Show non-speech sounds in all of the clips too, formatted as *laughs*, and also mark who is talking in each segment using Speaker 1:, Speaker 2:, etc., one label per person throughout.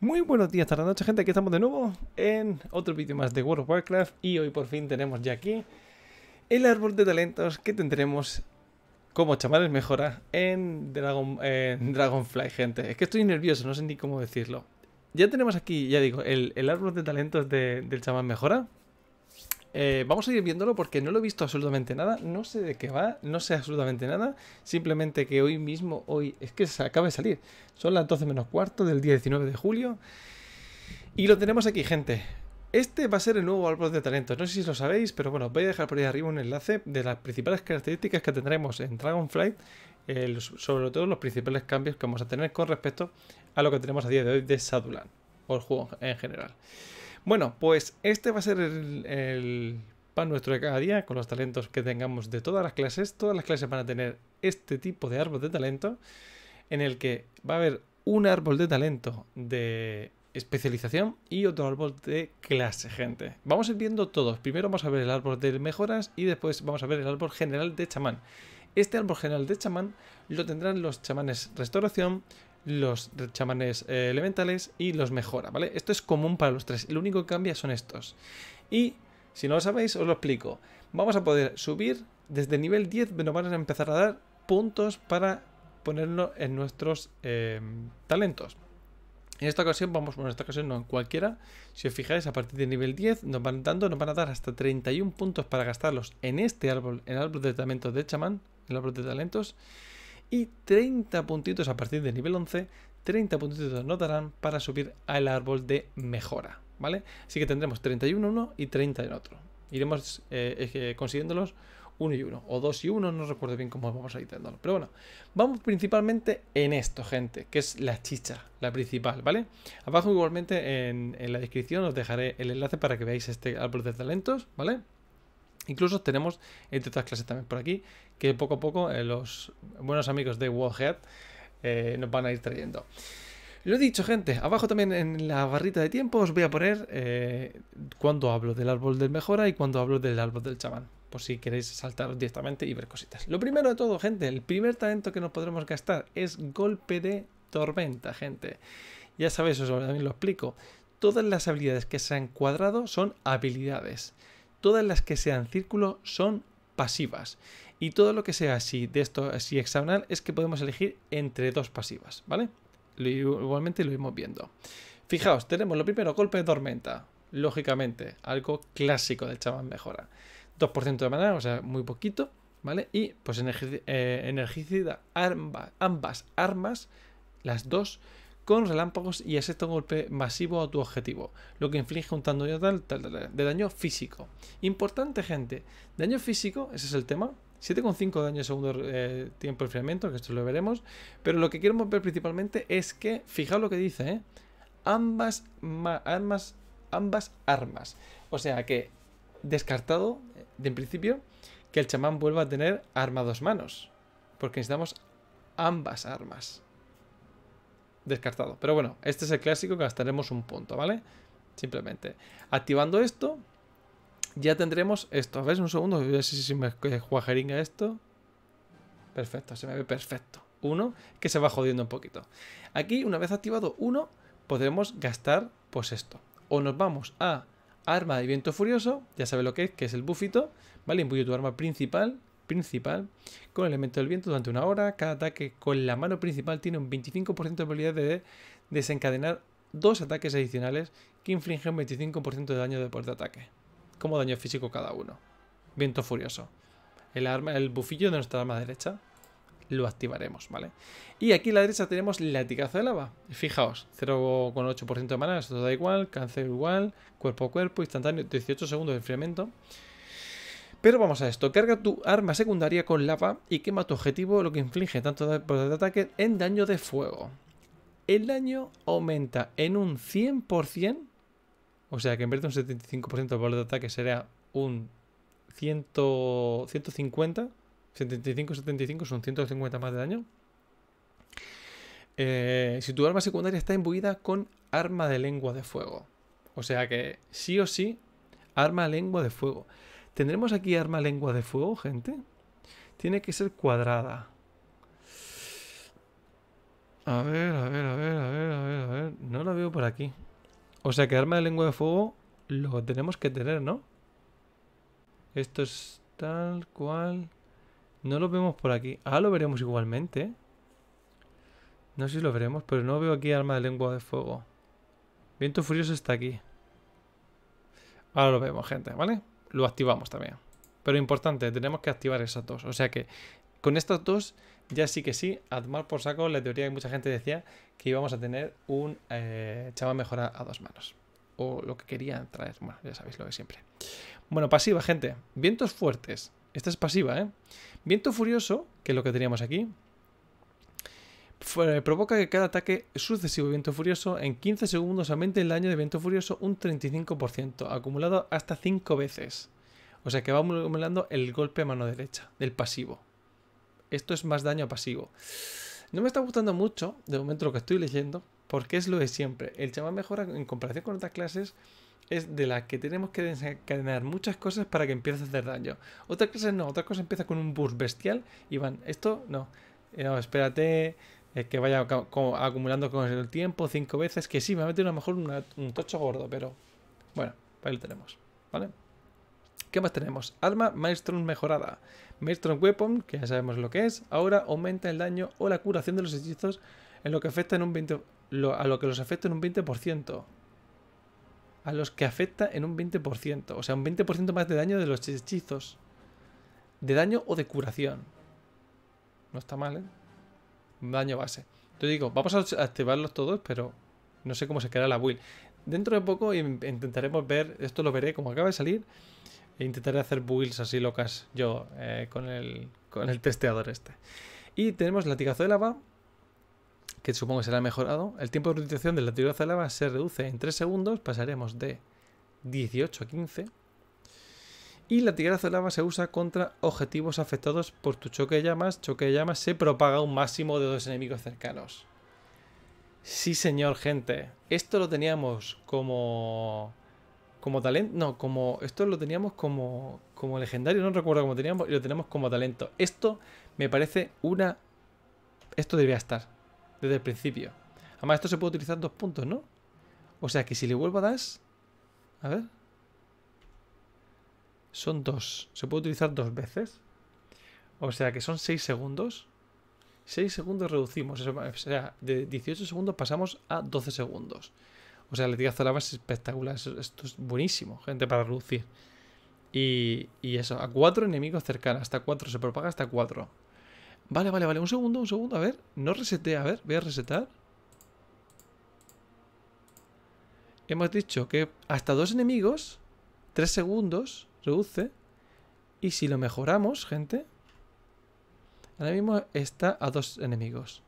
Speaker 1: Muy buenos días, la noche, gente. Aquí estamos de nuevo en otro vídeo más de World of Warcraft. Y hoy por fin tenemos ya aquí el árbol de talentos que tendremos como chamanes mejora en, Dragonfly, gente. Es que estoy nervioso, no sé ni cómo decirlo. Ya tenemos aquí, ya digo, el, árbol de talentos del chamán mejora. Eh, vamos a ir viéndolo porque no lo he visto absolutamente nada, no sé de qué va, no sé absolutamente nada, simplemente que hoy mismo, hoy, es que se acaba de salir, son las 12 menos cuarto del día 19 de julio y lo tenemos aquí, gente. Este va a ser el nuevo árbol de talentos, no sé si lo sabéis, pero bueno, os voy a dejar por ahí arriba un enlace de las principales características que tendremos en Dragonflight, eh, sobre todo los principales cambios que vamos a tener con respecto a lo que tenemos a día de hoy de Sadulan, o el juego en general. Bueno, pues este va a ser el, pan nuestro de cada día con los talentos que tengamos de todas las clases. Todas las clases van a tener este tipo de árbol de talento en el que va a haber un árbol de talento de especialización y otro árbol de clase, gente. Vamos a ir viendo todos. Primero vamos a ver el árbol de mejoras y después vamos a ver el árbol general de chamán. Este árbol general de chamán lo tendrán los chamanes restauración, los chamanes eh, elementales y los mejora, ¿vale? Esto es común para los tres, lo único que cambia son estos. Y si no lo sabéis, os lo explico. Vamos a poder subir desde nivel 10, nos van a empezar a dar puntos para ponerlo en nuestros em, talentos. En esta ocasión, vamos, bueno, en esta ocasión no, en cualquiera, si os fijáis, a partir de nivel 10 nos van dando, nos van a dar hasta 31 puntos para gastarlos en este árbol, el árbol de talentos de chamán, el árbol de talentos, y 30 puntitos a partir del nivel 11, 30 puntitos nos darán para subir al árbol de mejora, ¿vale? Así que tendremos 31 uno y 30 en otro. Iremos eh, consiguiéndolos uno y uno, o dos y uno, no recuerdo bien cómo vamos a ir teniendo. Pero bueno, vamos principalmente en esto, gente, que es la chicha, la principal, ¿vale? Abajo igualmente en, la descripción os dejaré el enlace para que veáis este árbol de talentos, ¿vale? vale Incluso tenemos, entre otras clases también por aquí, que poco a poco eh, los buenos amigos de Warhead eh, nos van a ir trayendo. Lo he dicho, gente, abajo también en la barrita de tiempo os voy a poner eh, cuando hablo del árbol del mejora y cuando hablo del árbol del chamán. Por si queréis saltar directamente y ver cositas. Lo primero de todo, gente, el primer talento que nos podremos gastar es golpe de tormenta, gente. Ya sabéis, os también lo explico. Todas las habilidades que se han cuadrado son habilidades todas las que sean círculo son pasivas. Y todo lo que sea así de esto así hexagonal es que podemos elegir entre dos pasivas, ¿vale? igualmente lo iremos viendo. Fijaos, tenemos lo primero, golpe de tormenta. Lógicamente, algo clásico del chamán mejora. 2% de maná, o sea, muy poquito, ¿vale? Y pues energicida, eh, ambas armas, las dos con relámpagos y es un golpe masivo a tu objetivo, lo que inflige un tanto de, daño físico. Importante, gente, daño físico, ese es el tema. 7,5 daño segundo eh, tiempo de enfriamiento, que esto lo veremos. Pero lo que queremos ver principalmente es que, fijaos lo que dice, ¿eh? ambas, armas, ambas armas. O sea que, descartado, eh, de principio, que el chamán vuelva a tener arma a dos manos. Porque necesitamos ambas armas descartado. Pero bueno, este es el clásico, gastaremos un punto, ¿vale? Simplemente. Activando esto, ya tendremos esto. A ver, un segundo, a ver si me juajeringa esto. Perfecto, se me ve perfecto. Uno, que se va jodiendo un poquito. Aquí, una vez activado uno, podremos gastar, pues esto. O nos vamos a arma de viento furioso, ya sabes lo que es, que es el bufito, ¿vale? Imbuye tu arma principal principal con el elemento del viento durante una hora. Cada ataque con la mano principal tiene un 25% de probabilidad de desencadenar dos ataques adicionales que infligen 25% de daño después de ataque, como daño físico cada uno. Viento furioso. El, arma, el bufillo de nuestra arma derecha lo activaremos, ¿vale? Y aquí a la derecha tenemos la latigazo de lava. Fijaos, 0,8% de maná, eso da igual, cáncer igual, cuerpo a cuerpo, instantáneo, 18 segundos de enfriamiento. Pero vamos a esto, carga tu arma secundaria con lava y quema tu objetivo, lo que inflige tanto pues, de ataque en daño de fuego. El daño aumenta en un 100%, o sea que en vez de un 75% de valor de ataque será un 150, 75, 75 son 150 más de daño. Eh, si tu arma secundaria está imbuida con arma de lengua de fuego. O sea que sí o sí, arma lengua de fuego. ¿Tendremos aquí arma lengua de fuego, gente? Tiene que ser cuadrada. A ver, a ver, a ver, a ver, a ver, a ver. No lo veo por aquí. O sea que arma de lengua de fuego lo tenemos que tener, ¿no? Esto es tal cual. No lo vemos por aquí. Ah, lo veremos igualmente. No sé si lo veremos, pero no veo aquí arma de lengua de fuego. Viento furioso está aquí. Ahora lo vemos, gente, ¿vale? lo activamos también. Pero importante, tenemos que activar esas dos. O sea que con estas dos ya sí que sí, Admar por saco la teoría que mucha gente decía que íbamos a tener un eh, chaval mejorado a dos manos. O lo que querían traer. Bueno, ya sabéis lo de siempre. Bueno, pasiva, gente. Vientos fuertes. Esta es pasiva, ¿eh? Viento furioso, que es lo que teníamos aquí. Eh, provoca que cada ataque sucesivo de viento furioso en 15 segundos aumente el daño de viento furioso un 35%, acumulado hasta 5 veces. O sea que va acumulando el golpe a mano derecha del pasivo. Esto es más daño pasivo. No me está gustando mucho, de momento lo que estoy leyendo, porque es lo de siempre. El chaval mejora en comparación con otras clases es de las que tenemos que desencadenar muchas cosas para que empiece a hacer daño. Otra clase no, otra cosa empieza con un burst bestial y van, esto no. Eh, no, espérate, que vaya acumulando con el tiempo cinco veces, que sí, me va a a lo mejor un tocho gordo, pero bueno, ahí lo tenemos, ¿vale? ¿Qué más tenemos? Arma Maelstrom mejorada. Maelstrom Weapon, que ya sabemos lo que es, ahora aumenta el daño o la curación de los hechizos en lo que afecta en un 20, a lo que los afecta en un 20%. A los que afecta en un 20%, o sea, un 20% más de daño de los hechizos. De daño o de curación. No está mal, ¿eh? daño base. Entonces digo, vamos a activarlos todos, pero no sé cómo se queda la build. Dentro de poco intentaremos ver, esto lo veré como acaba de salir, e intentaré hacer builds así locas yo eh, con, el, con el testeador este. Y tenemos latigazo de lava, que supongo que será mejorado. El tiempo de utilización del latigazo de lava se reduce en 3 segundos, pasaremos de 18 a 15 y la la de lava se usa contra objetivos afectados por tu choque de llamas. Choque de llamas se propaga un máximo de dos enemigos cercanos. Sí, señor, gente. Esto lo teníamos como... Como talento... No, como... Esto lo teníamos como... Como legendario, no recuerdo cómo teníamos. Y lo tenemos como talento. Esto me parece una... Esto debería estar. Desde el principio. Además, esto se puede utilizar en dos puntos, ¿no? O sea, que si le vuelvo a dar... A ver son dos. Se puede utilizar dos veces. O sea que son seis segundos. 6 segundos reducimos. O sea, de 18 segundos pasamos a 12 segundos. O sea, la tía de base es espectacular. Esto es buenísimo, gente, para reducir. Y, y eso, a cuatro enemigos cercanos. Hasta cuatro, se propaga hasta 4. Vale, vale, vale. Un segundo, un segundo. A ver, no resete. A ver, voy a resetar. Hemos dicho que hasta dos enemigos, Tres segundos, reduce. Y si lo mejoramos, gente, ahora mismo está a dos enemigos.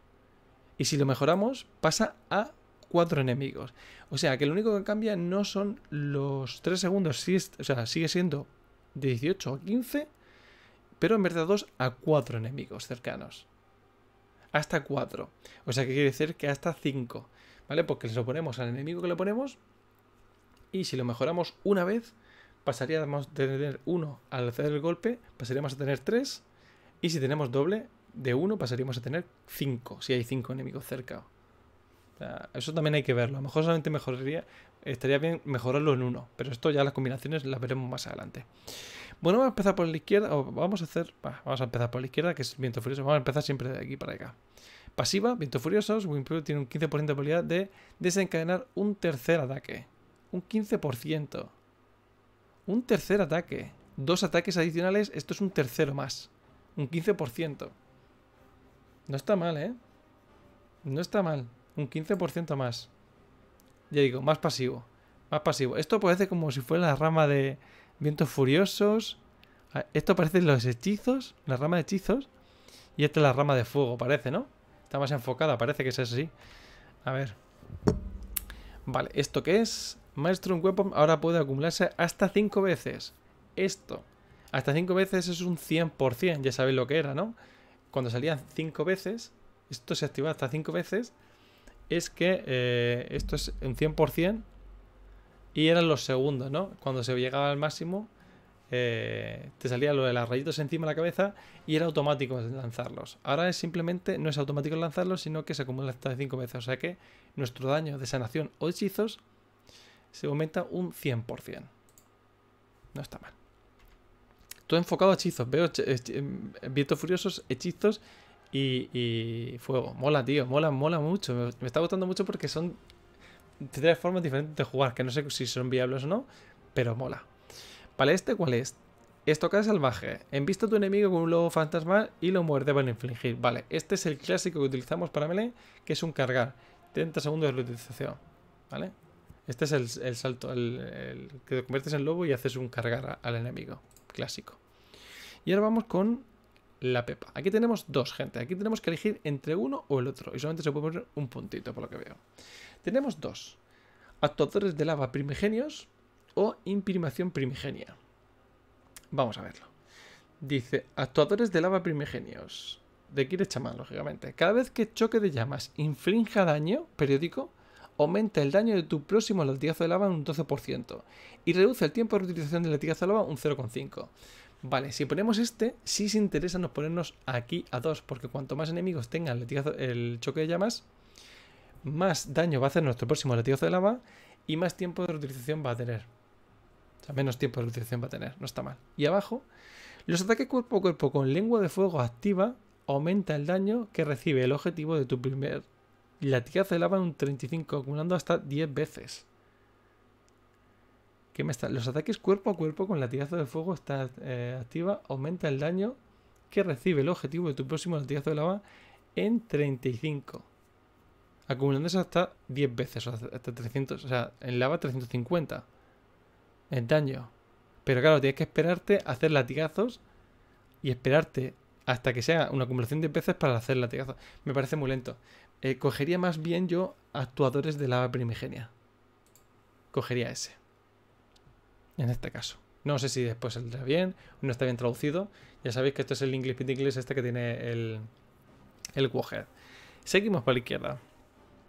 Speaker 1: Y si lo mejoramos, pasa a cuatro enemigos. O sea, que lo único que cambia no son los tres segundos, o sea, sigue siendo 18 a 15, pero en vez de dos a cuatro enemigos cercanos. Hasta 4. O sea, que quiere decir que hasta 5. ¿Vale? Porque lo ponemos al enemigo que le ponemos y si lo mejoramos una vez, Pasaría de tener 1 al hacer el golpe, pasaríamos a tener 3. Y si tenemos doble de 1, pasaríamos a tener 5, si hay 5 enemigos cerca. eso también hay que verlo. A lo mejor solamente mejoraría, estaría bien mejorarlo en 1. Pero esto ya las combinaciones las veremos más adelante. Bueno, vamos a empezar por la izquierda. vamos a hacer. vamos a empezar por la izquierda, que es viento furioso. Vamos a empezar siempre de aquí para acá. Pasiva, viento furioso Wimpy tiene un 15% de probabilidad de desencadenar un tercer ataque. Un 15%. Un tercer ataque. Dos ataques adicionales, esto es un tercero más. Un 15%. No está mal, ¿eh? No está mal. Un 15% más. Ya digo, más pasivo. Más pasivo. Esto parece como si fuera la rama de vientos furiosos. Ah, esto parece los hechizos, la rama de hechizos. Y esta es la rama de fuego, parece, ¿no? Está más enfocada, parece que es así. A ver. Vale, ¿esto qué es? un Weapon ahora puede acumularse hasta 5 veces. Esto. Hasta 5 veces es un 100%, ya sabéis lo que era, ¿no? Cuando salían 5 veces, esto se activaba hasta 5 veces, es que eh, esto es un 100% y eran los segundos, ¿no? Cuando se llegaba al máximo, eh, te salía lo de las rayitos encima de la cabeza y era automático lanzarlos. Ahora es simplemente, no es automático lanzarlos, sino que se acumula hasta 5 veces. O sea que nuestro daño de sanación o hechizos se aumenta un 100%. No está mal. Todo enfocado a hechizos. Veo em, vientos furiosos, hechizos y, fuego. Mola, tío. Mola, mola mucho. Me, está gustando mucho porque son tres formas diferentes de jugar. Que no sé si son viables o no, pero mola. Vale, ¿este cuál es? Estocada salvaje. Envista a tu enemigo con un lobo fantasmal y lo muerde para infligir. Vale, este es el clásico que utilizamos para melee, que es un cargar. 30 segundos de utilización. ¿Vale? Este es el, salto, el, que te conviertes en lobo y haces un cargar al enemigo. Clásico. Y ahora vamos con la pepa. Aquí tenemos dos, gente. Aquí tenemos que elegir entre uno o el otro. Y solamente se puede poner un puntito, por lo que veo. Tenemos dos. Actuadores de lava primigenios o imprimación primigenia. Vamos a verlo. Dice, actuadores de lava primigenios. De es chamán, lógicamente. Cada vez que choque de llamas infrinja daño periódico, aumenta el daño de tu próximo latigazo de lava en un 12% y reduce el tiempo de reutilización del latigazo de lava un 0,5. Vale, si ponemos este, sí se interesa nos ponernos aquí a 2, porque cuanto más enemigos tengan el, el choque de llamas, más daño va a hacer nuestro próximo latigazo de lava y más tiempo de utilización va a tener. O sea, menos tiempo de utilización va a tener, no está mal. Y abajo, los ataques cuerpo a cuerpo con lengua de fuego activa aumenta el daño que recibe el objetivo de tu primer latigazo de lava en un 35, acumulando hasta 10 veces. ¿Qué me está? Los ataques cuerpo a cuerpo con latigazo de fuego está eh, activa, aumenta el daño que recibe el objetivo de tu próximo latigazo de lava en 35. Acumulándose hasta 10 veces, o hasta 300, o sea, en lava 350. En daño. Pero claro, tienes que esperarte a hacer latigazos y esperarte hasta que sea una acumulación de veces para hacer latigazos. Me parece muy lento. Eh, cogería más bien yo actuadores de la primigenia. Cogería ese. En este caso. No sé si después saldrá bien, no está bien traducido. Ya sabéis que esto es el inglés Pit este que tiene el, el Seguimos por la izquierda.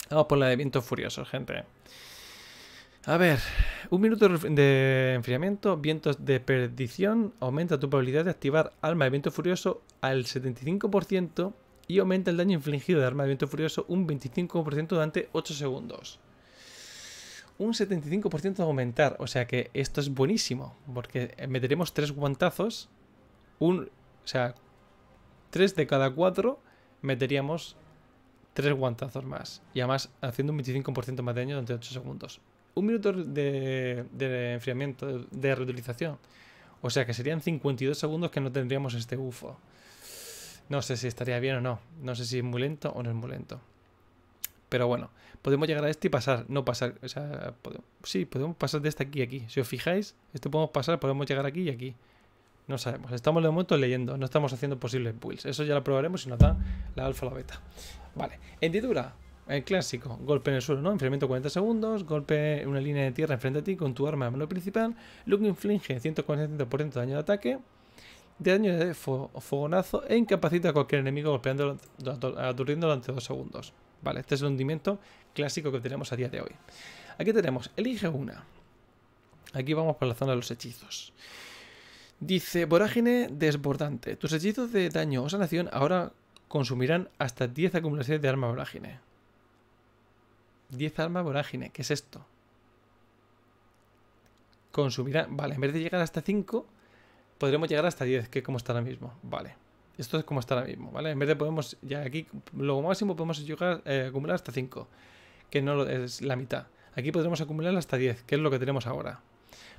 Speaker 1: Vamos por la de vientos furiosos, gente. A ver, un minuto de enfriamiento, vientos de perdición, aumenta tu probabilidad de activar alma de viento furioso al 75% y aumenta el daño infligido de arma de viento furioso un 25% durante 8 segundos. Un 75% de aumentar, o sea que esto es buenísimo, porque meteremos 3 guantazos, un, o sea, 3 de cada 4 meteríamos 3 guantazos más, y además haciendo un 25% más de daño durante 8 segundos. Un minuto de, de enfriamiento, de reutilización, o sea que serían 52 segundos que no tendríamos este bufo. No sé si estaría bien o no. No sé si es muy lento o no es muy lento. Pero bueno, podemos llegar a este y pasar, no pasar. O sea, sí, podemos pasar de este aquí a aquí. Si os fijáis, esto podemos pasar, podemos llegar aquí y aquí. No sabemos. Estamos de momento leyendo, no estamos haciendo posibles builds. Eso ya lo probaremos si nos da la alfa o la beta. Vale, hendidura. El clásico, golpe en el suelo, ¿no? Enfriamiento 40 segundos, golpe en una línea de tierra enfrente a ti con tu arma de mano principal, look inflige 140% de daño de ataque, de daño de fogonazo e incapacita a cualquier enemigo golpeando aturdiendo durante dos segundos. Vale, este es el hundimiento clásico que tenemos a día de hoy. Aquí tenemos, elige una. Aquí vamos por la zona de los hechizos. Dice, vorágine desbordante. Tus hechizos de daño o sanación ahora consumirán hasta 10 acumulaciones de arma vorágine. 10 armas vorágine, ¿qué es esto? Consumirán, vale, en vez de llegar hasta 5, podremos llegar hasta 10, que como está ahora mismo. Vale. Esto es como está ahora mismo, ¿vale? En vez de podemos, ya aquí, lo máximo podemos llegar, eh, acumular hasta 5, que no es la mitad. Aquí podremos acumular hasta 10, que es lo que tenemos ahora.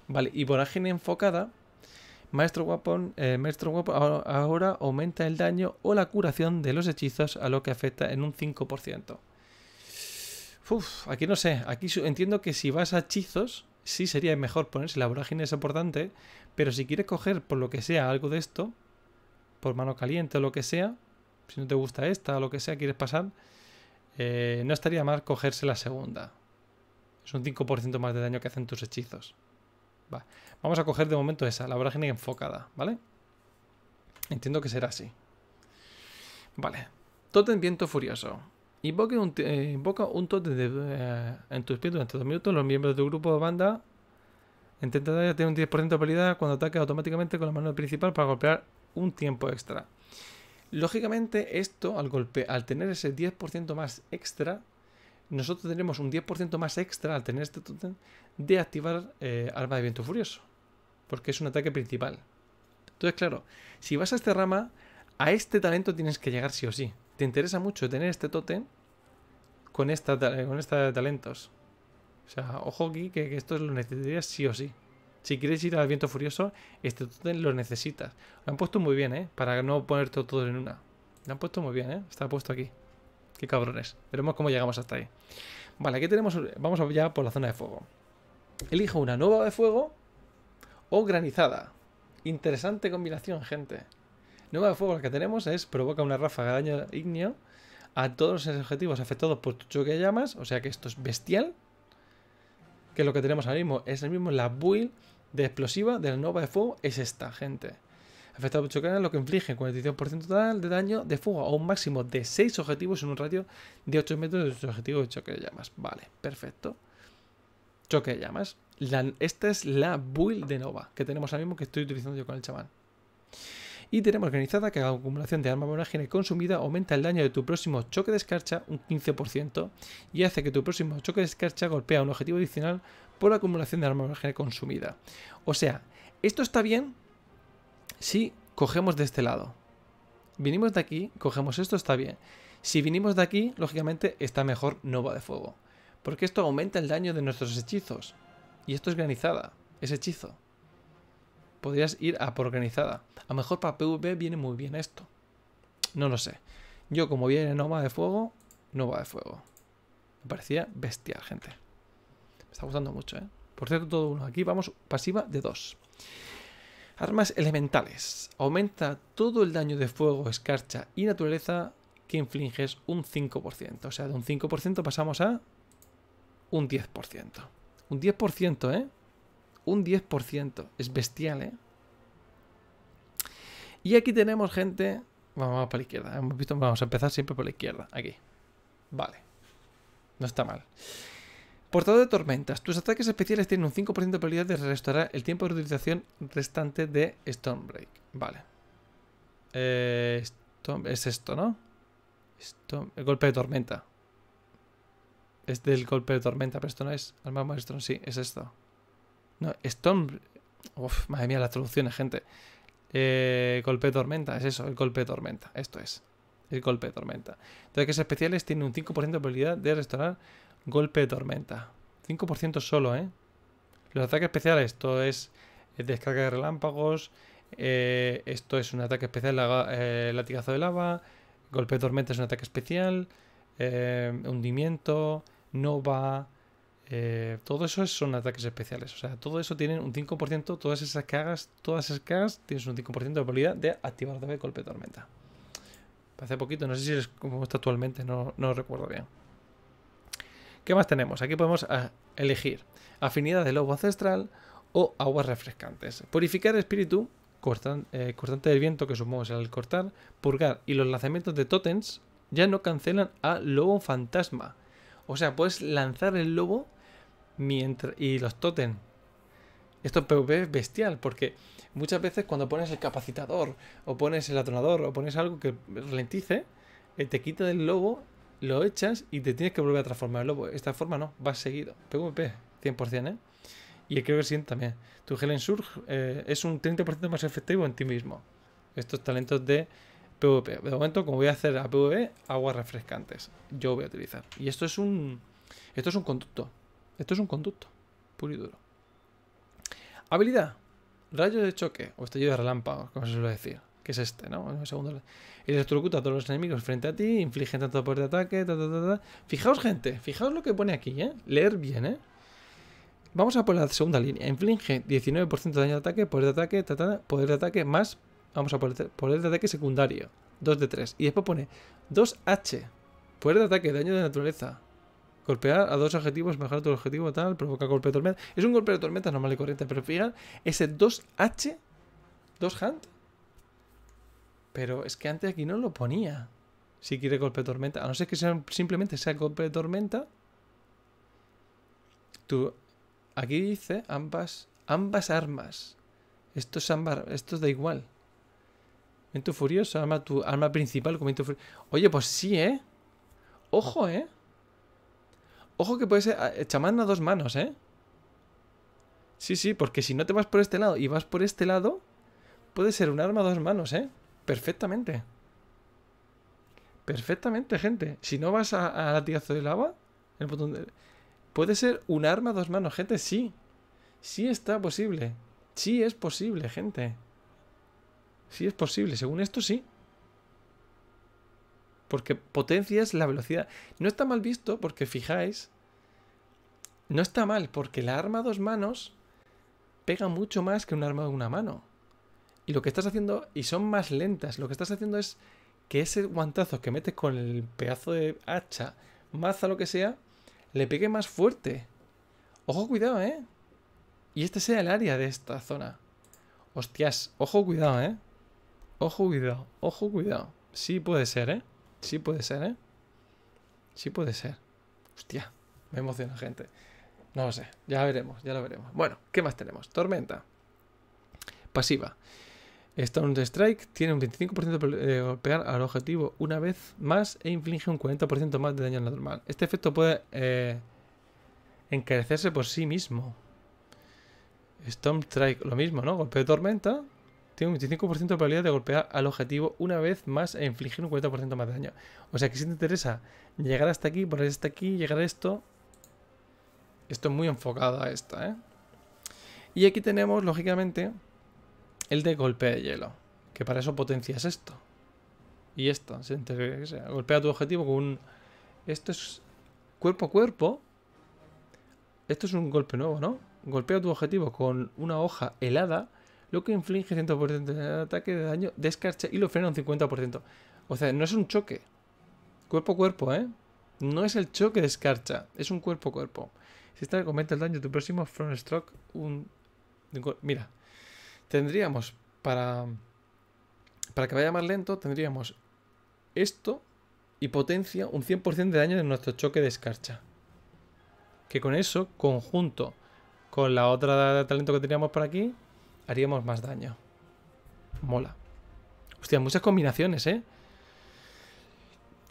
Speaker 1: Vale, y vorágine enfocada, Maestro guapón eh, Maestro guapo ahora aumenta el daño o la curación de los hechizos a lo que afecta en un 5%. Uf, aquí no sé, aquí entiendo que si vas a hechizos, sí sería mejor ponerse la vorágine importante, pero si quieres coger por lo que sea algo de esto, por mano caliente o lo que sea, si no te gusta esta o lo que sea, quieres pasar, eh, no estaría mal cogerse la segunda. Es un 5% más de daño que hacen tus hechizos. Va. Vamos a coger de momento esa, la vorágine enfocada, ¿vale? Entiendo que será así. Vale. Totem Viento Furioso. Eh, invoca un, eh, en tu espíritu durante dos minutos. Los miembros de tu grupo de banda intentan tener un 10% de habilidad cuando ataque automáticamente con la mano principal para golpear un tiempo extra. Lógicamente, esto al, golpe, al tener ese 10% más extra, nosotros tenemos un 10% más extra al tener este totem de activar eh, arma de viento furioso, porque es un ataque principal. Entonces, claro, si vas a este rama, a este talento tienes que llegar sí o sí te interesa mucho tener este totem con, esta, esta talentos. O sea, ojo aquí que, que esto lo necesitarías sí o sí. Si quieres ir al viento furioso, este totem lo necesitas. Lo han puesto muy bien, ¿eh? Para no poner todo en una. Lo han puesto muy bien, ¿eh? Está puesto aquí. Qué cabrones. Veremos cómo llegamos hasta ahí. Vale, aquí tenemos... Vamos ya por la zona de fuego. Elijo una nueva de fuego o granizada. Interesante combinación, gente. Nova de fuego que tenemos es provoca una ráfaga de daño ígneo a todos los objetivos afectados por choque de llamas. O sea que esto es bestial. Que lo que tenemos ahora mismo es el mismo. La build de explosiva de la nova de fuego es esta, gente. Afectado por choque de llamas, lo que inflige 42% total de daño de fuego a un máximo de 6 objetivos en un ratio de 8 metros de su objetivo de choque de llamas. Vale, perfecto. Choque de llamas. esta es la build de Nova que tenemos ahora mismo que estoy utilizando yo con el chamán y tenemos organizada que la acumulación de arma vorágine consumida aumenta el daño de tu próximo choque de escarcha un 15% y hace que tu próximo choque de escarcha golpea un objetivo adicional por la acumulación de arma vorágine consumida. O sea, esto está bien si cogemos de este lado. Vinimos de aquí, cogemos esto, está bien. Si vinimos de aquí, lógicamente está mejor Nova de Fuego. Porque esto aumenta el daño de nuestros hechizos. Y esto es granizada, es hechizo podrías ir a por organizada. A lo mejor para PvP viene muy bien esto. No lo sé. Yo como viene no de fuego, no va de fuego. Me parecía bestial, gente. Me está gustando mucho, ¿eh? Por cierto, todo uno. Aquí vamos pasiva de dos Armas elementales. Aumenta todo el daño de fuego, escarcha y naturaleza que infliges un 5%. O sea, de un 5% pasamos a un 10%. Un 10%, ¿eh? Un 10%. Es bestial, ¿eh? Y aquí tenemos gente... Vamos, para la izquierda. ¿eh? Hemos visto, vamos a empezar siempre por la izquierda. Aquí. Vale. No está mal. Portador de tormentas. Tus ataques especiales tienen un 5% de probabilidad de restaurar el tiempo de utilización restante de Stormbreak. Vale. esto, eh, es esto, ¿no? el golpe de tormenta. Es del golpe de tormenta, pero esto no es. Alma Maestro, sí, es esto. No, Storm. Uf, madre mía, las traducciones, gente. Eh, golpe de tormenta, es eso, el golpe de tormenta. Esto es. El golpe de tormenta. Entonces, especiales tiene un 5% de probabilidad de restaurar golpe de tormenta. 5% solo, ¿eh? Los ataques especiales, esto es eh, descarga de relámpagos. Eh, esto es un ataque especial, la, latigazo de lava. Golpe de tormenta es un ataque especial. hundimiento. Nova. Eh, todo eso son ataques especiales. O sea, todo eso tiene un 5%, todas esas cagas, todas esas cagas tienes un 5% de probabilidad de activar de golpe de tormenta. Hace poquito, no sé si es como está actualmente, no, recuerdo bien. ¿Qué más tenemos? Aquí podemos ah, elegir afinidad de lobo ancestral o aguas refrescantes. Purificar espíritu, eh, cortante del viento, que supongo será el cortar, purgar y los lanzamientos de totens ya no cancelan a lobo fantasma. O sea, puedes lanzar el lobo y los totem. Esto es PvP bestial, porque muchas veces cuando pones el capacitador, o pones el atonador o pones algo que ralentice, eh, te quita del lobo, lo echas y te tienes que volver a transformar el lobo. Esta forma no, va seguido. PvP, 100%, ¿eh? Y creo que sí también. Tu Helen Surge eh, es un 30% más efectivo en ti mismo. Estos talentos de PvP. De momento, como voy a hacer a PvP aguas refrescantes. Yo voy a utilizar. Y esto es un. Esto es un conducto. Esto es un conducto, puro y duro. Habilidad. Rayo de choque o estallido de relámpago como se suele decir. Que es este, ¿no? En segundo. Y electrocuta a todos los enemigos frente a ti, Inflige tanto poder de ataque, Fijaos, gente, fijaos lo que pone aquí, ¿eh? Leer bien, ¿eh? Vamos a por la segunda línea. Inflige 19% de daño de ataque, poder de ataque, poder de ataque más. Vamos a por el poder de ataque secundario. 2 de 3. Y después pone 2H. Poder de ataque, daño de naturaleza. Golpear a dos objetivos, mejorar tu objetivo, tal, provoca golpe de tormenta. Es un golpe de tormenta normal y corriente, pero fíjate ese 2H, 2 Hunt Pero es que antes aquí no lo ponía. Si quiere golpe de tormenta, a no ser que sea, simplemente sea golpe de tormenta. Tú, aquí dice ambas, ambas armas. Estos es, ambas, esto es da igual. viento furioso, arma tu arma principal, furioso. Oye, pues sí, ¿eh? Ojo, ¿eh? Ojo que puede ser ah, eh, chamán a dos manos, ¿eh? Sí, sí, porque si no te vas por este lado y vas por este lado, puede ser un arma a dos manos, ¿eh? Perfectamente. Perfectamente, gente. Si no vas a, latigazo de lava, el botón puede ser un arma a dos manos, gente. Sí. Sí está posible. Sí es posible, gente. Sí es posible. Según esto, sí. Porque potencias la velocidad. No está mal visto porque fijáis no está mal, porque la arma a dos manos pega mucho más que un arma de una mano. Y lo que estás haciendo, y son más lentas, lo que estás haciendo es que ese guantazo que metes con el pedazo de hacha, maza, lo que sea, le pegue más fuerte. Ojo, cuidado, ¿eh? Y este sea el área de esta zona. Hostias, ojo, cuidado, ¿eh? Ojo, cuidado, ojo, cuidado. Sí puede ser, ¿eh? Sí puede ser, ¿eh? Sí puede ser. Hostia, me emociona, gente. No lo sé, ya veremos, ya lo veremos. Bueno, ¿qué más tenemos? Tormenta. Pasiva. Stone Strike tiene un 25% de golpear eh, al objetivo una vez más e inflige un 40% más de daño normal. Este efecto puede eh, encarecerse por sí mismo. Storm Strike, lo mismo, ¿no? Golpeo de tormenta. Tiene un 25% de probabilidad de golpear al objetivo una vez más e infligir un 40% más de daño. O sea que si te interesa llegar hasta aquí, poner hasta aquí, llegar a esto, esto es muy enfocado a esta, ¿eh? Y aquí tenemos, lógicamente, el de golpe de hielo. Que para eso potencias esto. Y esto. Golpea tu objetivo con un... Esto es cuerpo a cuerpo. Esto es un golpe nuevo, ¿no? Golpea tu objetivo con una hoja helada, lo que inflige 100% de ataque de daño Descarcha y lo frena un 50%. O sea, no es un choque. Cuerpo a cuerpo, ¿eh? No es el choque de escarcha, es un cuerpo a cuerpo. Si el daño de tu próximo Front Stroke, un. Mira, tendríamos para. Para que vaya más lento, tendríamos esto y potencia un 100% de daño En nuestro choque de escarcha. Que con eso, conjunto con la otra talento que teníamos por aquí, haríamos más daño. Mola. Hostia, muchas combinaciones, ¿eh?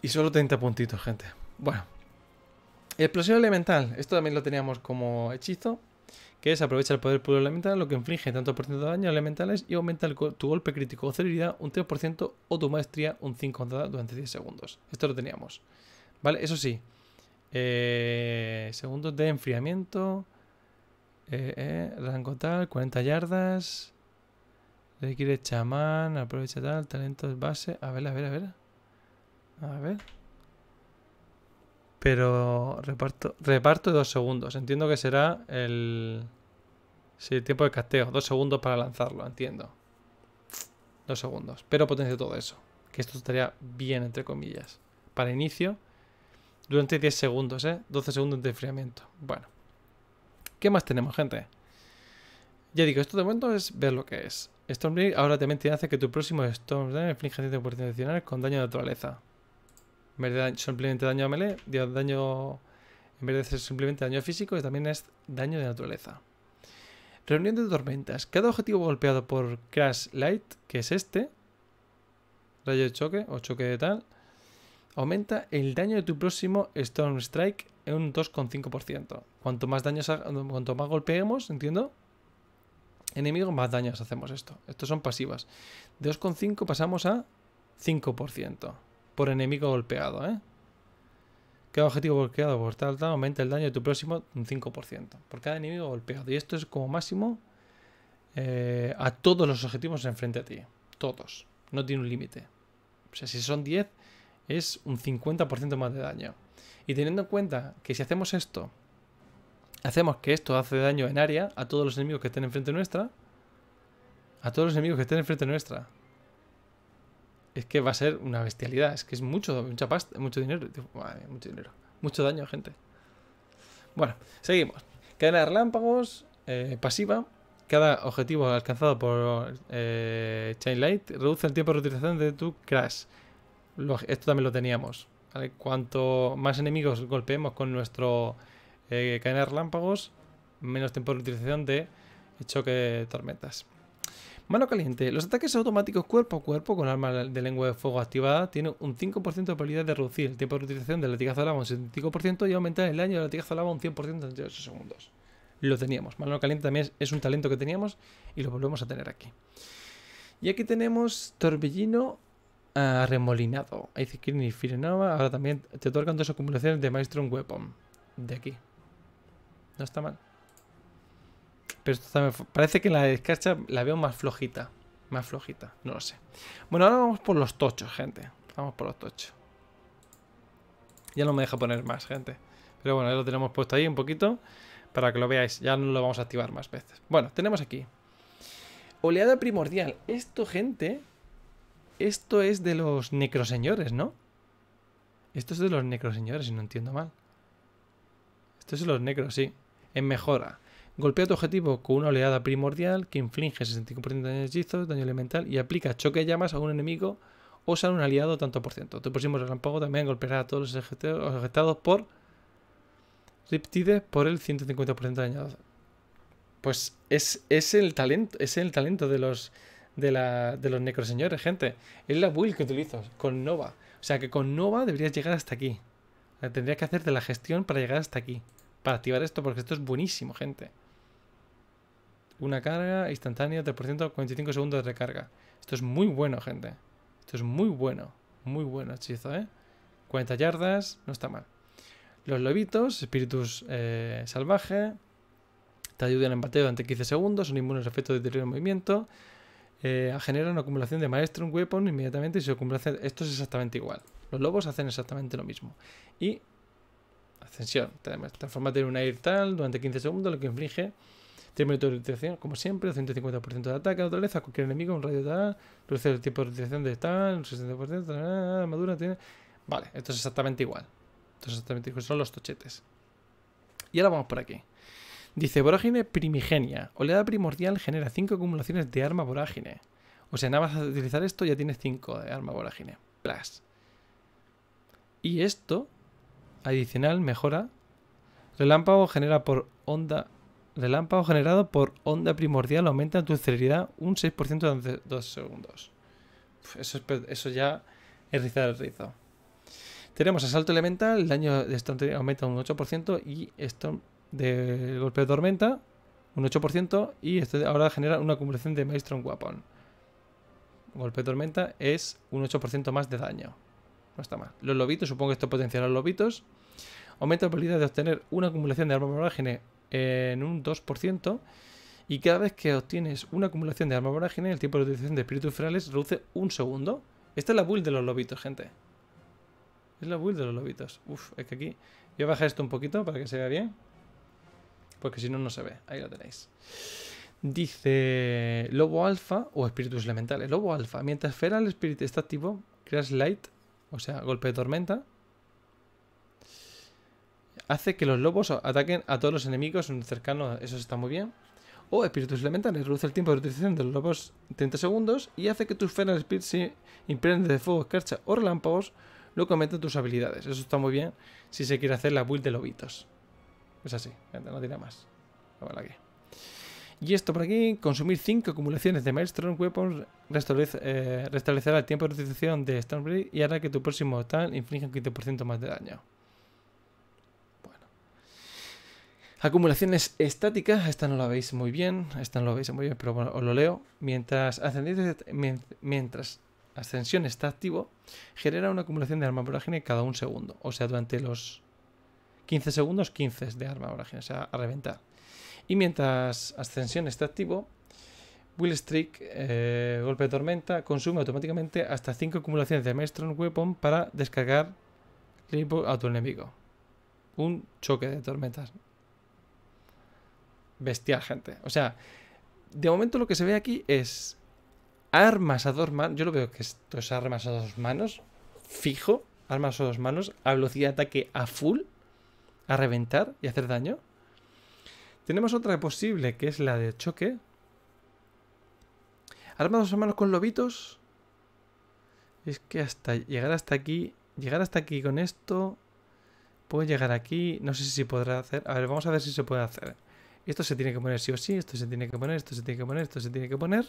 Speaker 1: Y solo 30 puntitos, gente. Bueno, Explosión elemental. Esto también lo teníamos como hechizo. Que es aprovecha el poder puro elemental, lo que inflige tanto por ciento de daño elementales y aumenta tu golpe crítico o celeridad un 3% o tu maestría un 5% durante 10 segundos. Esto lo teníamos. Vale, eso sí. Eh, segundos de enfriamiento. Eh, eh, rango tal, 40 yardas. Requiere chamán, aprovecha tal, talento de base. A ver, a ver, a ver. A ver. Pero reparto, reparto dos segundos. Entiendo que será el... el tiempo de casteo. Dos segundos para lanzarlo, entiendo. Dos segundos. Pero potencia todo eso. Que esto estaría bien, entre comillas. Para inicio, durante 10 segundos, ¿eh? 12 segundos de enfriamiento. Bueno. ¿Qué más tenemos, gente? Ya digo, esto de momento es ver lo que es. Stormbreak ahora también te hace que tu próximo Storm inflige 100% adicional con daño de naturaleza. En vez de simplemente daño a melee, daño, en vez de ser simplemente daño físico, también es daño de naturaleza. Reunión de tormentas. Cada objetivo golpeado por Crash Light, que es este, rayo de choque o choque de tal, aumenta el daño de tu próximo Storm Strike en un 2,5%. Cuanto más daños, cuanto más golpeemos, entiendo, enemigo, más daños hacemos esto. Estos son pasivas. De 2,5 pasamos a 5% por enemigo golpeado, ¿eh? Cada objetivo golpeado por tal, aumenta el daño de tu próximo un 5%. Por cada enemigo golpeado. Y esto es como máximo eh, a todos los objetivos enfrente a ti. Todos. No tiene un límite. O sea, si son 10, es un 50% más de daño. Y teniendo en cuenta que si hacemos esto, hacemos que esto hace daño en área a todos los enemigos que estén enfrente nuestra. A todos los enemigos que estén enfrente nuestra es que va a ser una bestialidad. Es que es mucho, mucha mucho dinero. mucho dinero. Mucho daño, gente. Bueno, seguimos. Cadena de relámpagos, eh, pasiva. Cada objetivo alcanzado por eh, Chain Light reduce el tiempo de utilización de tu crash. esto también lo teníamos. Cuanto más enemigos golpeemos con nuestro eh, cadena de relámpagos, menos tiempo de utilización de choque de tormentas. Mano caliente. Los ataques automáticos cuerpo a cuerpo con arma de lengua de fuego activada tienen un 5% de probabilidad de reducir el tiempo de utilización del latigazo de lava un 75% y aumentar el daño del latigazo de lava un 100% en 38 segundos. Lo teníamos. Mano caliente también es, un talento que teníamos y lo volvemos a tener aquí. Y aquí tenemos Torbellino ah, arremolinado. quieren y Firenova ahora también te otorgan dos acumulaciones de Maestro Weapon. De aquí. No está mal. Pero esto también, parece que en la escarcha la veo más flojita. Más flojita, no lo sé. Bueno, ahora vamos por los tochos, gente. Vamos por los tochos. Ya no me deja poner más, gente. Pero bueno, ya lo tenemos puesto ahí un poquito para que lo veáis. Ya no lo vamos a activar más veces. Bueno, tenemos aquí. Oleada primordial. Esto, gente... Esto es de los necroseñores, ¿no? Esto es de los necroseñores, si no entiendo mal. Esto es de los necros, sí. En mejora. Golpea tu objetivo con una oleada primordial que inflige 65% de hechizo, daño elemental y aplica choque de llamas a un enemigo o a un aliado tanto por ciento. Tu próximo relámpago también golpeará a todos los afectados por Riptide por el 150% de daño. Pues es, el talento, es el talento de los de, la, de los necroseñores, gente. Es la build que utilizo con Nova. O sea que con Nova deberías llegar hasta aquí. tendrías que hacer de la gestión para llegar hasta aquí. Para activar esto, porque esto es buenísimo, gente. Una carga instantánea, 3%, 45 segundos de recarga. Esto es muy bueno, gente. Esto es muy bueno. Muy bueno hechizo, ¿eh? 40 yardas, no está mal. Los lobitos, espíritus eh, salvaje, te ayudan en bateo durante 15 segundos, son inmunes a efectos de deterioro de movimiento, eh, Genera una acumulación de maestro un weapon inmediatamente y se hacer Esto es exactamente igual. Los lobos hacen exactamente lo mismo. Y ascensión, transformate en un air tal durante 15 segundos, lo que inflige Tiempo de utilización, como siempre, 150% de ataque a naturaleza, cualquier enemigo, un radio tal, reduce el tiempo de utilización de tal, 60%, de armadura, tiene... Vale, esto es exactamente igual. Esto es exactamente igual, son los tochetes. Y ahora vamos por aquí. Dice, vorágine primigenia. Oleada primordial genera 5 acumulaciones de arma vorágine. O sea, nada más utilizar esto ya tienes 5 de arma vorágine. Plus. Y esto, adicional, mejora. Relámpago genera por onda Relámpago generado por onda primordial aumenta tu celeridad un 6% durante 2 segundos. eso, ya es rizar el rizo. Tenemos asalto elemental, el daño de esto aumenta un 8% y esto de golpe de tormenta un 8% y esto ahora genera una acumulación de en Weapon. Golpe de tormenta es un 8% más de daño. No está mal. Los lobitos, supongo que esto potenciará los lobitos. Aumenta la probabilidad de obtener una acumulación de arma vorágine en un 2% y cada vez que obtienes una acumulación de armas vorágenes, el tiempo de utilización de espíritus ferales reduce un segundo. Esta es la build de los lobitos, gente. Es la build de los lobitos. Uf, es que aquí... Voy a bajar esto un poquito para que se vea bien. Porque si no, no se ve. Ahí lo tenéis. Dice... Lobo alfa o espíritus elementales. Lobo alfa. Mientras Feral espíritu está activo, creas Light, o sea, golpe de tormenta, Hace que los lobos ataquen a todos los enemigos cercanos. Eso está muy bien. O espíritus elementales. Reduce el tiempo de utilización de los lobos 30 segundos y hace que tus Feral Spirits se impregnen de fuego, escarcha o relámpagos. Lo que aumenta tus habilidades. Eso está muy bien si se quiere hacer la build de lobitos. Es así. No tiene más. Y esto por aquí, consumir 5 acumulaciones de Maelstrom Weapons eh, restablecerá el tiempo de utilización de Stormbreak y hará que tu próximo tal inflige un 15% más de daño. Acumulaciones estáticas, esta no la veis muy bien, esta no lo veis muy bien, pero bueno, os lo leo. Mientras, ascensión está activo, genera una acumulación de arma vorágine cada un segundo. O sea, durante los 15 segundos, 15 de arma vorágine, o sea, a reventar. Y mientras ascensión está activo, Will Streak, eh, golpe de tormenta, consume automáticamente hasta 5 acumulaciones de Maestron Weapon para descargar a tu enemigo. Un choque de tormentas bestial, gente. O sea, de momento lo que se ve aquí es armas a dos manos. Yo lo veo que esto es armas a dos manos, fijo, armas a dos manos, a velocidad de ataque a full, a reventar y hacer daño. Tenemos otra posible que es la de choque. Armas a dos manos con lobitos. Es que hasta llegar hasta aquí, llegar hasta aquí con esto, puedo llegar aquí, no sé si podrá hacer. A ver, vamos a ver si se puede hacer. Esto se tiene que poner sí o sí, esto se tiene que poner, esto se tiene que poner, esto se tiene que poner.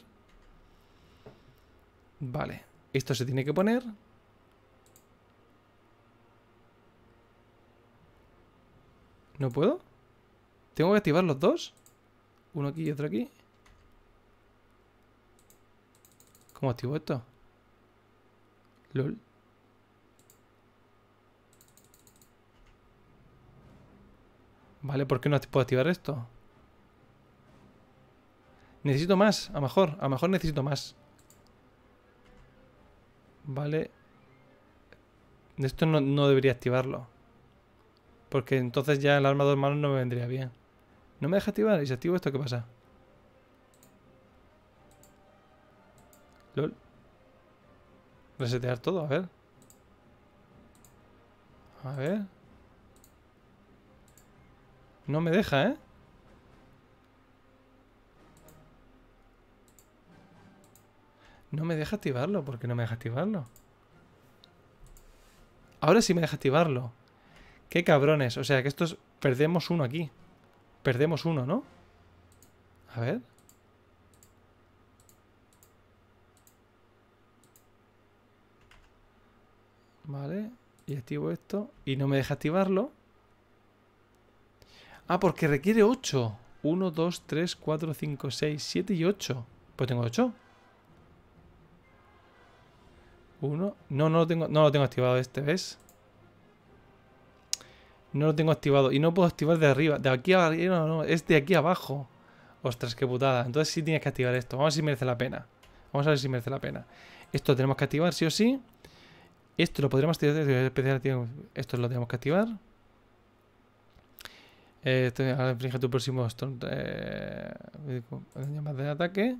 Speaker 1: Vale, esto se tiene que poner. ¿No puedo? ¿Tengo que activar los dos? Uno aquí y otro aquí. ¿Cómo activo esto? LOL. Vale, ¿por qué no puedo activar esto? Necesito más, a lo mejor. A lo mejor necesito más. Vale. Esto no, debería activarlo. Porque entonces ya el arma de dos manos no me vendría bien. ¿No me deja activar? ¿Y si activo esto qué pasa? LOL. Resetear todo, a ver. A ver. No me deja, ¿eh? No me deja activarlo. ¿Por qué no me deja activarlo? Ahora sí me deja activarlo. Qué cabrones. O sea que estos... Perdemos uno aquí. Perdemos uno, ¿no? A ver. Vale. Y activo esto. Y no me deja activarlo. Ah, porque requiere 8. 1, 2, 3, 4, 5, 6, 7 y 8. Pues tengo 8. No, no lo tengo, no lo tengo activado este, ¿ves? No lo tengo activado. Y no puedo activar de arriba. De aquí arriba, no, no. Es de aquí abajo. Ostras, qué putada. Entonces sí tienes que activar esto. Vamos a ver si merece la pena. Vamos a ver si merece la pena. Esto tenemos que activar sí o sí. Esto lo podremos activar. Esto lo tenemos que activar. Eh, esto, ahora tu próximo eh, eh, más de ataque.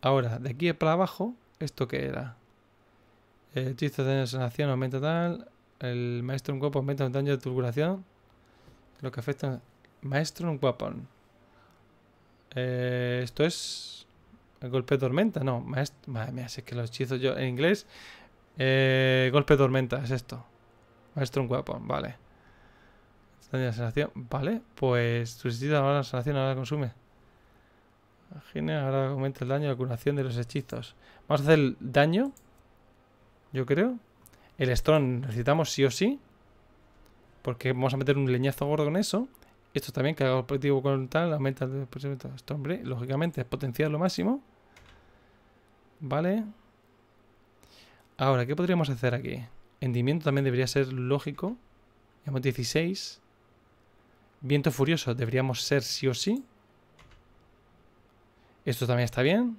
Speaker 1: Ahora, de aquí para abajo, ¿esto qué era? El eh, maestro de sanación aumenta tal. El maestro un guapo aumenta el daño de curación Lo que afecta. Maestro un weapon. Eh, esto es. El golpe de tormenta, no. Maestro, madre mía, si que los hechizos yo. En inglés. Eh, golpe de tormenta, es esto. Maestro un weapon, vale. Daño de sanación, vale. Pues tu hechizo ahora la sanación ahora consume. Imagina, ahora aumenta el daño de la curación de los hechizos. Vamos a hacer daño yo creo. El Strong necesitamos sí o sí. Porque vamos a meter un leñazo gordo con eso. Esto también, que haga objetivo con tal, aumenta el Esto, hombre, lógicamente es potenciar lo máximo. Vale. Ahora, ¿qué podríamos hacer aquí? Hendimiento también debería ser lógico. hemos 16. Viento furioso deberíamos ser sí o sí. Esto también está bien.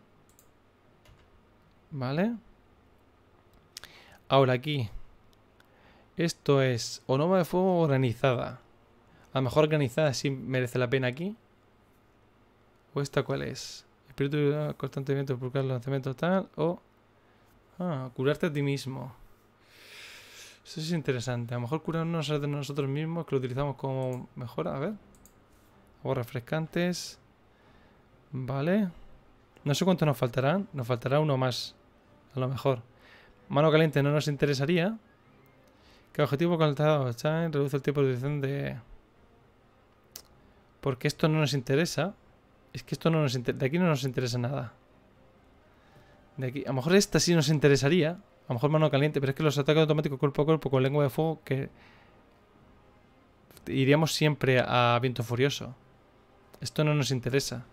Speaker 1: Vale. Ahora aquí. Esto es o no de Fuego organizada. A lo mejor organizada sí merece la pena aquí. ¿O esta cuál es? Espíritu constantemente por el lanzamiento, tal. O. Ah, curarte a ti mismo. Eso es interesante. A lo mejor curarnos de nosotros mismos, que lo utilizamos como mejora. A ver. Aguas refrescantes. Vale. No sé cuánto nos faltarán. Nos faltará uno más. A lo mejor. Mano caliente no nos interesaría. Que objetivo el reduce el tiempo de utilización de... Porque esto no nos interesa. Es que esto no nos interesa. De aquí no nos interesa nada. De aquí. A lo mejor esta sí nos interesaría. A lo mejor mano caliente, pero es que los ataques automáticos cuerpo a cuerpo con lengua de fuego que... Iríamos siempre a viento furioso. Esto no nos interesa.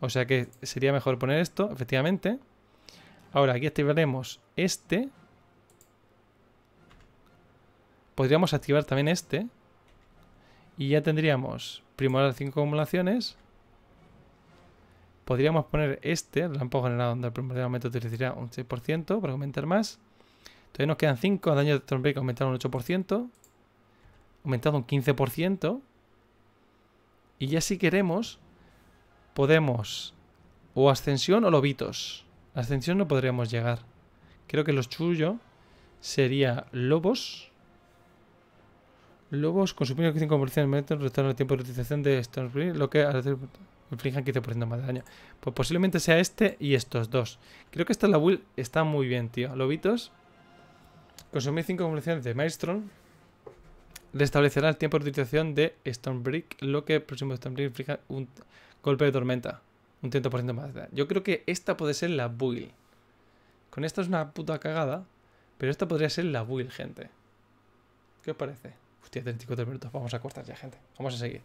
Speaker 1: O sea que sería mejor poner esto, efectivamente. Ahora, aquí activaremos este. Podríamos activar también este. Y ya tendríamos primoral 5 acumulaciones. Podríamos poner este, lampo generado donde el primer aumento utilizaría un 6% para aumentar más. Todavía nos quedan 5, daño de trompeta, aumentado un 8%, aumentado un 15%. Y ya si queremos, podemos o ascensión o lobitos. Ascensión no podríamos llegar. Creo que los chullo sería lobos. Lobos Consumir 5% de Maelstrom retorno el tiempo de utilización de Stormbrick lo que un 15% más de daño. Pues posiblemente sea este y estos dos. Creo que esta la build está muy bien, tío. Lobitos. Consumir 5 municiones de Maelstrom. Restablecerá el tiempo de utilización de Stormbrick lo que próximo Stormbrick inflija un golpe de tormenta. Un 30% más. Yo creo que esta puede ser la build. Con esta es una puta cagada, pero esta podría ser la build, gente. ¿Qué os parece? Hostia, 34 minutos. Vamos a cortar ya, gente. Vamos a seguir.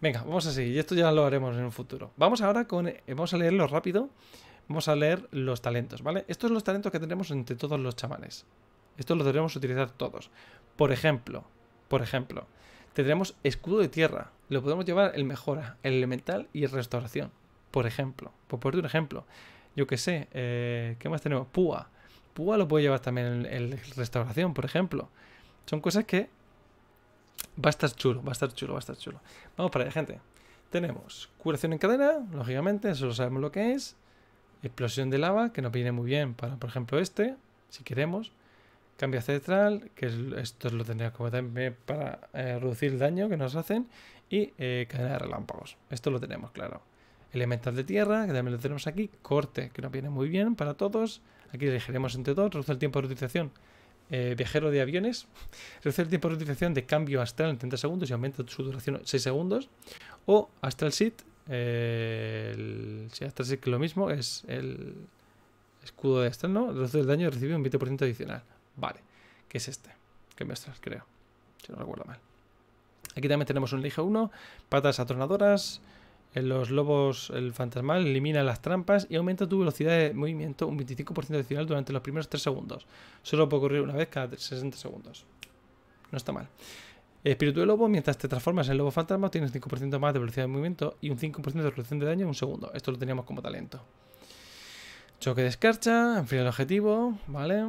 Speaker 1: Venga, vamos a seguir. Y esto ya lo haremos en un futuro. Vamos ahora con... Eh, vamos a leerlo rápido. Vamos a leer los talentos, ¿vale? Estos son los talentos que tenemos entre todos los chamanes. Estos los debemos utilizar todos. Por ejemplo, por ejemplo, tendremos escudo de tierra. Lo podemos llevar el mejora, el elemental y restauración por ejemplo. Por ponerte un ejemplo. Yo qué sé, eh, ¿qué más tenemos? Púa. Púa lo puedo llevar también en, restauración, por ejemplo. Son cosas que va a estar chulo, va a estar chulo, va a estar chulo. Vamos para allá, gente. Tenemos curación en cadena, lógicamente, eso lo sabemos lo que es. Explosión de lava, que nos viene muy bien para, por ejemplo, este, si queremos. Cambio central, que esto lo tendría como también para eh, reducir el daño que nos hacen. Y eh, cadena de relámpagos. Esto lo tenemos claro elemental de tierra, que también lo tenemos aquí, corte, que nos viene muy bien para todos. Aquí elegiremos entre todos, reduce el tiempo de utilización eh, viajero de aviones, *laughs* reduce el tiempo de utilización de cambio astral en 30 segundos y aumenta su duración 6 segundos. O astral sit, eh, si astral seat que lo mismo, es el escudo de astral, ¿no? Reduce el daño recibe un 20% adicional. Vale, que es este, que me astral, creo, si no recuerdo mal. Aquí también tenemos un elige 1, patas atornadoras en Los lobos, el fantasmal, elimina las trampas y aumenta tu velocidad de movimiento un 25% adicional durante los primeros 3 segundos. Solo puede ocurrir una vez cada 60 segundos. No está mal. Espíritu de lobo, mientras te transformas en lobo fantasma, tienes 5% más de velocidad de movimiento y un 5% de reducción de daño en un segundo. Esto lo teníamos como talento. Choque de escarcha, enfría el objetivo, ¿vale?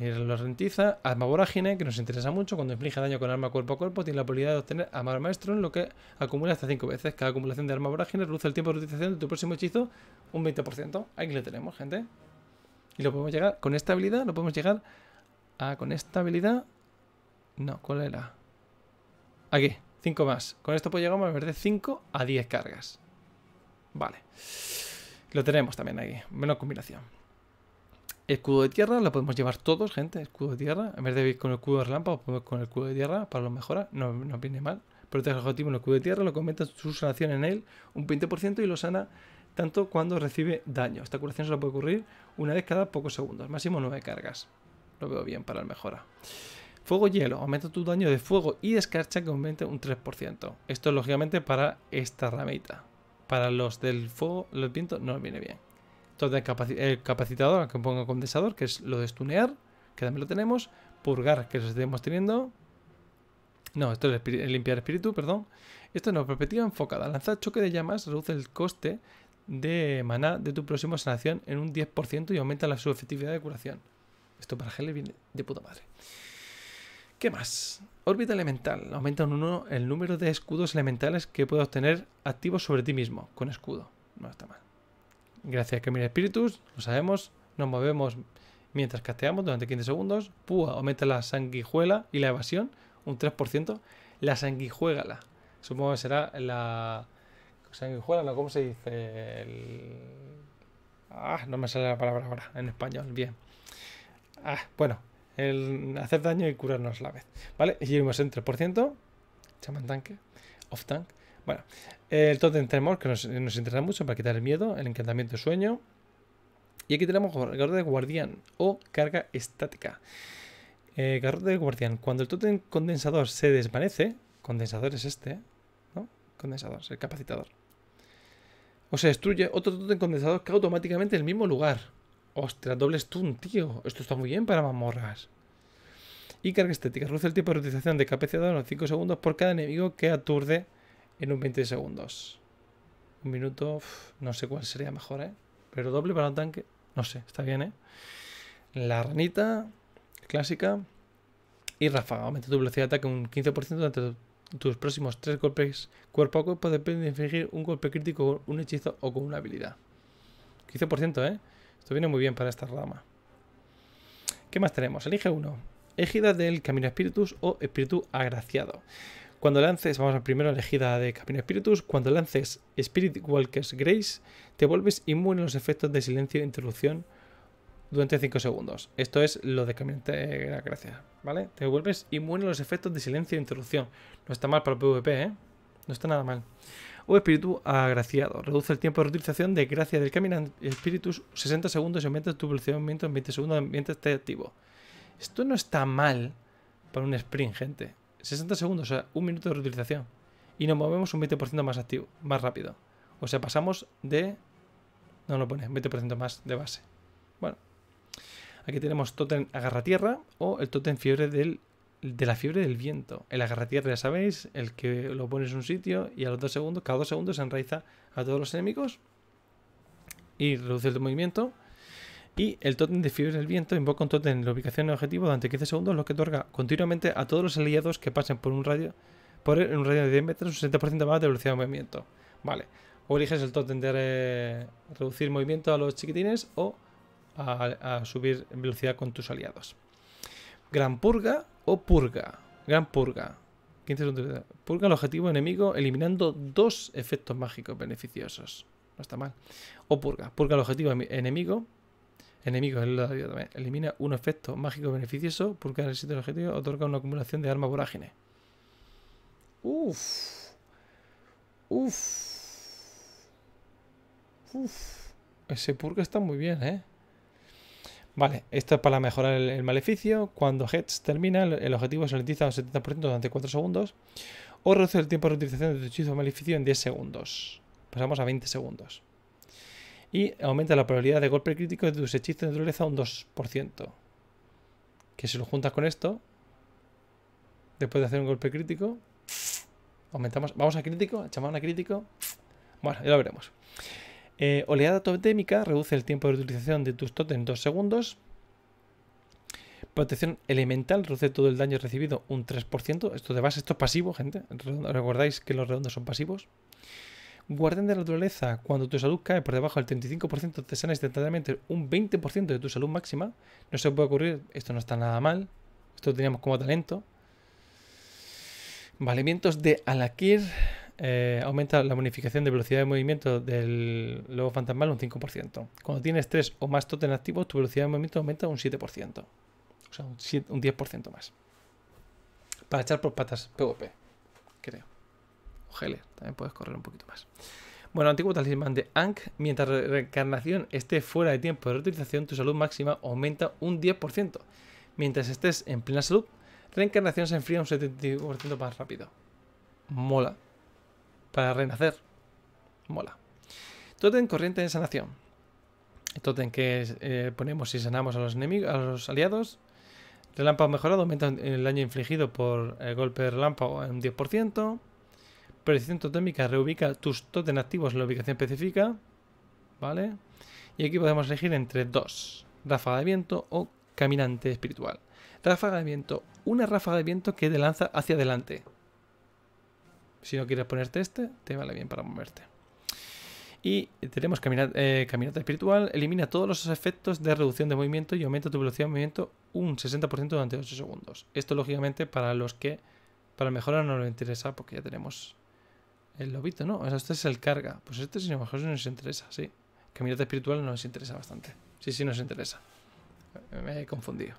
Speaker 1: y lo rentiza, arma vorágine, que nos interesa mucho, cuando inflige daño con arma cuerpo a cuerpo, tiene la posibilidad de obtener arma maestro, en lo que acumula hasta 5 veces. Cada acumulación de arma vorágine reduce el tiempo de utilización de tu próximo hechizo un 20%. ahí lo tenemos, gente. Y lo podemos llegar, con esta habilidad, lo podemos llegar a, con esta habilidad, no, ¿cuál era? Aquí, 5 más. Con esto pues llegamos a ver de 5 a 10 cargas. Vale. Lo tenemos también aquí, menos combinación escudo de tierra lo podemos llevar todos, gente. Escudo de tierra. En vez de ir con el escudo de relámpago, podemos con el escudo de tierra para lo mejora. No, no viene mal. Protege el objetivo en el escudo de tierra, lo comenta su sanación en él un 20% y lo sana tanto cuando recibe daño. Esta curación solo puede ocurrir una vez cada pocos segundos, máximo 9 cargas. Lo veo bien para el mejora. Fuego hielo, aumenta tu daño de fuego y escarcha que aumenta un 3%. Esto es lógicamente para esta ramita. Para los del fuego, los viento, no viene bien de el capacitador, que ponga condensador, que es lo de stunear, que también lo tenemos. Purgar, que lo estemos teniendo. No, esto es limpiar espíritu, perdón. Esto no, perspectiva enfocada. Lanzar choque de llamas reduce el coste de maná de tu próxima sanación en un 10% y aumenta la su efectividad de curación. Esto para Helle viene de puta madre. ¿Qué más? Órbita elemental. Aumenta en 1 el número de escudos elementales que puedes obtener activos sobre ti mismo con escudo. No está mal. Gracias a mira espíritus, lo sabemos, nos movemos mientras casteamos durante 15 segundos. Púa aumenta la sanguijuela y la evasión un 3%. La sanguijuela, supongo que será la sanguijuela, ¿no? ¿Cómo se dice? Ah, no me sale la palabra ahora en español, bien. Ah, bueno, el hacer daño y curarnos a la vez, ¿vale? Y vimos en 3%, chaman tanque, off tank. Bueno, el Totem Tremor, que nos, interesa mucho para quitar el miedo, el encantamiento de sueño. Y aquí tenemos garrote de guardián o carga estática. Eh, garrote de guardián. Cuando el totem condensador se desvanece, condensador es este, ¿no? Condensador, es el capacitador. O se destruye otro totem condensador que automáticamente en el mismo lugar. Ostras, doble stun, tío. Esto está muy bien para mamorras Y carga estética. Reduce el tiempo de utilización de capacitador en los 5 segundos por cada enemigo que aturde en un 20 segundos. Un minuto, no sé cuál sería mejor, ¿eh? Pero doble para un tanque, no sé, está bien, ¿eh? La ranita clásica y ráfaga. Aumenta tu velocidad de ataque un 15% durante tus próximos 3 golpes cuerpo a cuerpo. Depende de infligir un golpe crítico un hechizo o con una habilidad. 15%, ¿eh? Esto viene muy bien para esta rama. ¿Qué más tenemos? Elige uno. Égida del Camino Espíritus o Espíritu Agraciado. Cuando lances, vamos a primero elegida de camino Spiritus, cuando lances Spirit Walker's Grace, te vuelves inmune a los efectos de silencio e interrupción durante 5 segundos. Esto es lo de de eh, la Gracia, ¿vale? Te vuelves inmune a los efectos de silencio e interrupción. No está mal para el PvP, ¿eh? No está nada mal. O oh, espíritu agraciado. Reduce el tiempo de reutilización de gracia del caminante espíritus 60 segundos y aumenta tu velocidad de en 20 segundos mientras esté activo. Esto no está mal para un sprint, gente. 60 segundos, o sea, un minuto de reutilización. Y nos movemos un 20% más activo, más rápido. O sea, pasamos de... No lo pone, 20% más de base. Bueno. Aquí tenemos Totem Agarratierra o el Totem Fiebre del, de la Fiebre del Viento. El Agarratierra, ya sabéis, el que lo pones en un sitio y a los dos segundos, cada dos segundos se enraiza a todos los enemigos y reduce el movimiento y el totem de fiebre del viento invoca un totem en la ubicación del objetivo durante 15 segundos, lo que otorga continuamente a todos los aliados que pasen por un radio por un radio de 10 metros un 60% más de velocidad de movimiento. Vale. O eliges el totem de reducir movimiento a los chiquitines o a, a subir velocidad con tus aliados. Gran purga o purga. Gran purga. 15 segundos. Purga el objetivo enemigo eliminando dos efectos mágicos beneficiosos. No está mal. O purga. Purga el objetivo enemigo enemigos en la vida también. Elimina un efecto mágico beneficioso porque el sitio del objetivo. Otorga una acumulación de armas vorágine. Ese purga está muy bien, ¿eh? Vale, esto es para mejorar el, maleficio. Cuando Heads termina, el, objetivo se ralentiza un 70% durante 4 segundos. O reduce el tiempo de utilización de tu hechizo maleficio en 10 segundos. Pasamos a 20 segundos. Y aumenta la probabilidad de golpe crítico de tus hechizos de naturaleza un 2%. Que si lo juntas con esto, después de hacer un golpe crítico, aumentamos. Vamos a crítico, chamán a crítico. Bueno, ya lo veremos. Eh, oleada totémica reduce el tiempo de utilización de tus totes en 2 segundos. Protección elemental reduce todo el daño recibido un 3%. Esto de base, esto es pasivo, gente. ¿Recordáis que los redondos son pasivos? Guardián de la naturaleza, cuando tu salud cae por debajo del 35%, te sanas instantáneamente un 20% de tu salud máxima. No se puede ocurrir, esto no está nada mal. Esto lo teníamos como talento. Valimientos de Alakir. Eh, aumenta la bonificación de velocidad de movimiento del lobo fantasmal un 5%. Cuando tienes 3 o más totem activos, tu velocidad de movimiento aumenta un 7%. O sea, un, un 10% más. Para echar por patas PvP. También puedes correr un poquito más. Bueno, antiguo talismán de Ankh. Mientras reencarnación esté fuera de tiempo de reutilización, tu salud máxima aumenta un 10%. Mientras estés en plena salud, reencarnación se enfría un 75% más rápido. Mola. Para renacer. Mola. Totem corriente de sanación. Totem que eh, ponemos y sanamos a los enemigos, a los aliados. Relámpago mejorado aumenta el daño infligido por el golpe de relámpago en un 10%. Precisión totémica reubica tus totem activos en la ubicación específica. ¿Vale? Y aquí podemos elegir entre dos. Ráfaga de viento o caminante espiritual. Ráfaga de viento. Una ráfaga de viento que te lanza hacia adelante. Si no quieres ponerte este, te vale bien para moverte. Y tenemos caminata, eh, caminata espiritual. Elimina todos los efectos de reducción de movimiento y aumenta tu velocidad de movimiento un 60% durante 8 segundos. Esto lógicamente para los que para mejorar no lo interesa porque ya tenemos el lobito, ¿no? este es el carga. Pues este mejor no nos interesa, sí. Caminata espiritual nos interesa bastante. Sí, sí nos interesa. Me he confundido.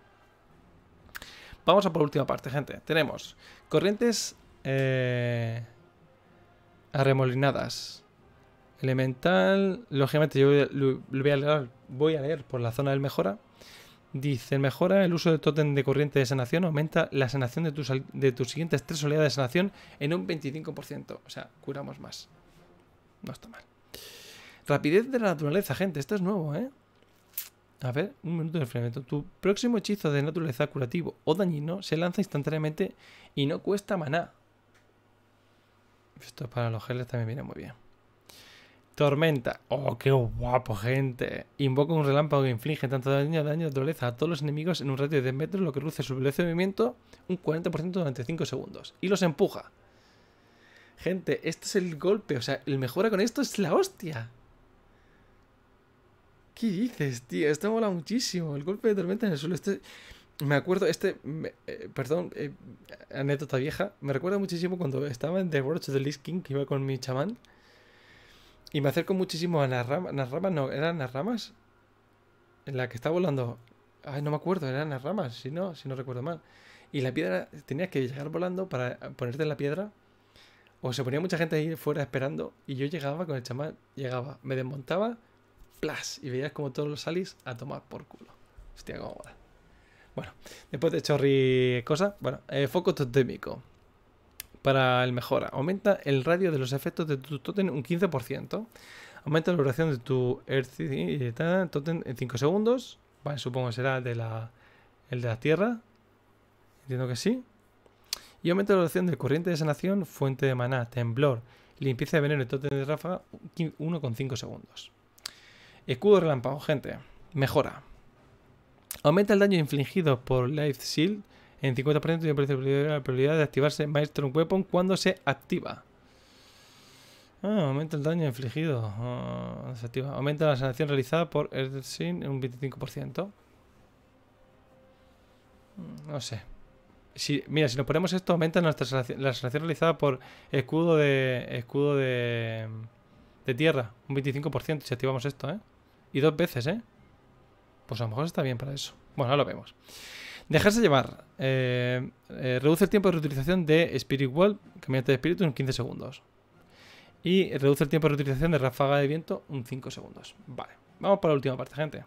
Speaker 1: Vamos a por última parte, gente. Tenemos corrientes eh, arremolinadas. Elemental. Lógicamente yo voy a leer, voy a leer por la zona del mejora. Dice, mejora el uso de tótem de corriente de sanación, aumenta la sanación de tus, de tus siguientes tres oleadas de sanación en un 25%. O sea, curamos más. No está mal. Rapidez de la naturaleza, gente. Esto es nuevo, ¿eh? A ver, un minuto de enfriamiento. Tu próximo hechizo de naturaleza curativo o dañino se lanza instantáneamente y no cuesta maná. Esto para los geles también viene muy bien. Tormenta. Oh, qué guapo, gente. Invoca un relámpago que inflige tanto daño, daño de naturaleza a todos los enemigos en un radio de 10 metros, lo que reduce su velocidad de movimiento un 40% durante 5 segundos. Y los empuja. Gente, este es el golpe. O sea, el mejora con esto es la hostia. ¿Qué dices, tío? Esto mola muchísimo. El golpe de tormenta en el suelo. Este... Me acuerdo, este, eh, perdón, eh, anécdota vieja, me recuerda muchísimo cuando estaba en The World of the Lich King, que iba con mi chamán, y me acerco muchísimo a las ramas. Las ramas no, eran las ramas. En la que está volando. Ay, no me acuerdo, eran las ramas, si no, si no recuerdo mal. Y la piedra, tenías que llegar volando para ponerte en la piedra. O se ponía mucha gente ahí fuera esperando. Y yo llegaba con el chamán, llegaba, me desmontaba, plas. Y veías como todos los salís a tomar por culo. Hostia, como mola. Bueno, después de chorri cosa, bueno, eh, foco totémico para el mejora. Aumenta el radio de los efectos de tu totem un 15%. Aumenta la duración de tu Earth totem en 5 segundos. Vale, supongo que será de el de la tierra. Entiendo que sí. Y aumenta la duración del corriente de sanación, fuente de maná, temblor, limpieza de veneno y totem de ráfaga 1,5 segundos. Escudo relámpago, gente. Mejora. Aumenta el daño infligido por Life Shield en 50% tiene la prioridad de activarse Maestro Weapon cuando se activa. Ah, aumenta el daño infligido. Ah, aumenta la sanación realizada por Sin en un 25%. Mm, no sé. Si, mira, si nos ponemos esto, aumenta nuestra la sanación realizada por escudo de. escudo de. de tierra. Un 25% si activamos esto, ¿eh? Y dos veces, ¿eh? Pues a lo mejor está bien para eso. Bueno, ahora lo vemos. Dejarse llevar. Eh, eh, reduce el tiempo de reutilización de Spirit Wall, Caminante de espíritu, en 15 segundos. Y reduce el tiempo de reutilización de ráfaga de viento En 5 segundos. Vale, vamos para la última parte, gente.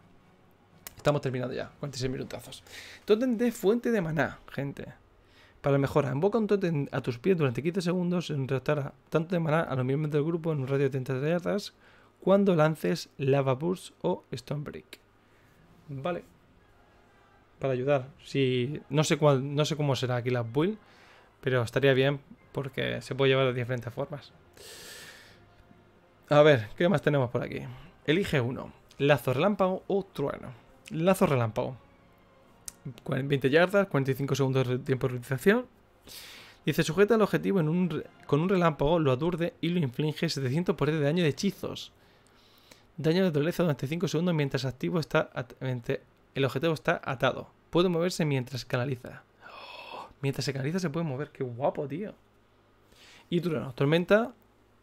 Speaker 1: Estamos terminando ya, 46 minutazos. Totem de fuente de maná, gente. Para mejora invoca un totem a tus pies durante 15 segundos en restar tanto de maná a los miembros del grupo en un radio de 30 yardas cuando lances Lava Burst o Stone Break. Vale para ayudar. Si, no, sé cuál, no sé cómo será aquí la build, pero estaría bien porque se puede llevar de diferentes formas. A ver, ¿qué más tenemos por aquí? Elige uno. Lazo relámpago o trueno. Lazo relámpago. 20 yardas, 45 segundos de tiempo de utilización. Dice, sujeta al objetivo en un con un relámpago, lo aturde y lo inflige 700 por de daño de hechizos. Daño de naturaleza durante 5 segundos mientras activo está el objetivo está atado. Puede moverse mientras canaliza. Oh, mientras se canaliza se puede mover. ¡Qué guapo, tío! Y Trueno. Tormenta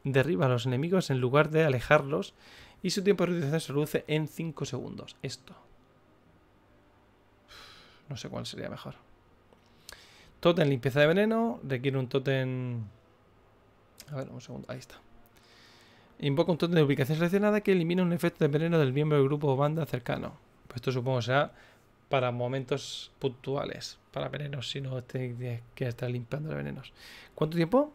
Speaker 1: derriba a los enemigos en lugar de alejarlos. Y su tiempo de reutilización se reduce en 5 segundos. Esto. No sé cuál sería mejor. Totem limpieza de veneno. Requiere un totem... A ver, un segundo. Ahí está. Invoca un totem de ubicación seleccionada que elimina un efecto de veneno del miembro del grupo o banda cercano. Pues esto supongo será para momentos puntuales, para venenos, si no tienes que estar limpiando los venenos. ¿Cuánto tiempo?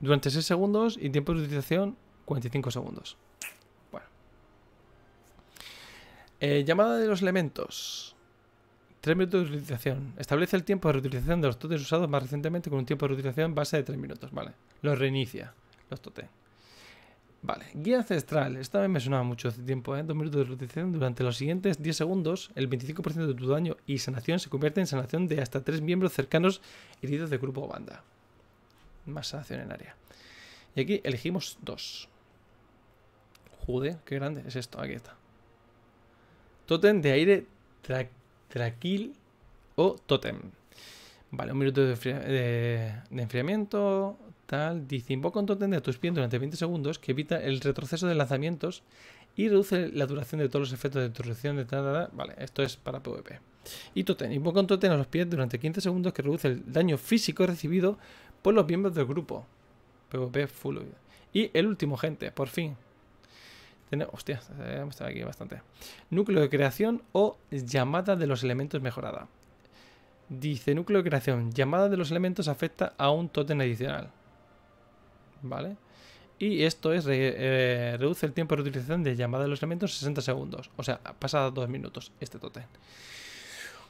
Speaker 1: Durante 6 segundos y tiempo de utilización 45 segundos. Bueno. Eh, llamada de los elementos. 3 minutos de utilización. Establece el tiempo de reutilización de los totes usados más recientemente con un tiempo de reutilización base de 3 minutos. Vale. Los reinicia, los totes. Vale, guía ancestral. Esta vez me sonaba mucho tiempo, ¿eh? Dos minutos de rotación. Durante los siguientes 10 segundos, el 25% de tu daño y sanación se convierte en sanación de hasta tres miembros cercanos heridos de grupo o banda. Más sanación en área. Y aquí elegimos dos. Jude, qué grande es esto. Aquí está. Totem de aire traquil o totem. Vale, un minuto de enfriamiento tal, dice, invoca un totem de tus pies durante 20 segundos que evita el retroceso de lanzamientos y reduce la duración de todos los efectos de tu de tal, Vale, esto es para PvP. Y totem, invoca un totem a los pies durante 15 segundos que reduce el daño físico recibido por los miembros del grupo. PvP full. Y el último, gente, por fin. Tenemos, hostia, hemos estado aquí bastante. Núcleo de creación o llamada de los elementos mejorada. Dice núcleo de creación, llamada de los elementos afecta a un tótem adicional. ¿vale? Y esto es, eh, reduce el tiempo de utilización de llamada de los elementos 60 segundos. O sea, pasa dos minutos este totem.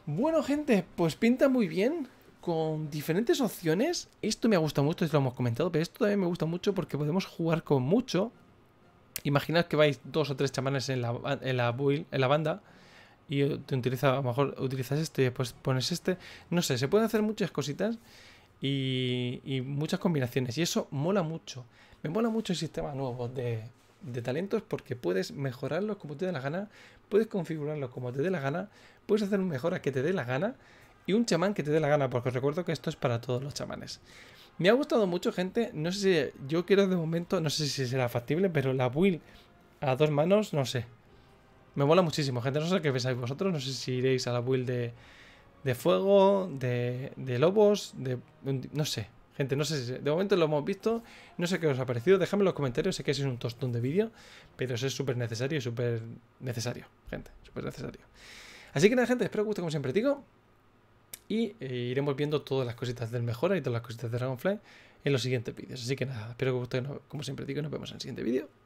Speaker 1: Bueno, gente, pues pinta muy bien con diferentes opciones. Esto me ha gustado mucho, esto lo hemos comentado, pero esto también me gusta mucho porque podemos jugar con mucho. Imaginad que vais dos o tres chamanes en la, en la, en la banda y te utiliza, a lo mejor utilizas este y después pones este. No sé, se pueden hacer muchas cositas y, muchas combinaciones. Y eso mola mucho. Me mola mucho el sistema nuevo de, talentos porque puedes mejorarlos como te dé la gana, puedes configurarlos como te dé la gana, puedes hacer un mejora que te dé la gana y un chamán que te dé la gana, porque os recuerdo que esto es para todos los chamanes. Me ha gustado mucho, gente. No sé si yo quiero de momento, no sé si será factible, pero la build a dos manos, no sé. Me mola muchísimo, gente. No sé qué pensáis vosotros. No sé si iréis a la build de, de fuego, de, lobos, de... no sé. Gente, no sé si... De momento lo hemos visto, no sé qué os ha parecido. Dejadme en los comentarios, sé que es un tostón de vídeo, pero eso es súper necesario y súper necesario, gente, súper necesario. Así que nada, gente, espero que os guste como siempre digo. Y eh, iremos viendo todas las cositas del Mejora y todas las cositas de Dragonfly en los siguientes vídeos. Así que nada, espero que os guste como siempre digo y nos vemos en el siguiente vídeo.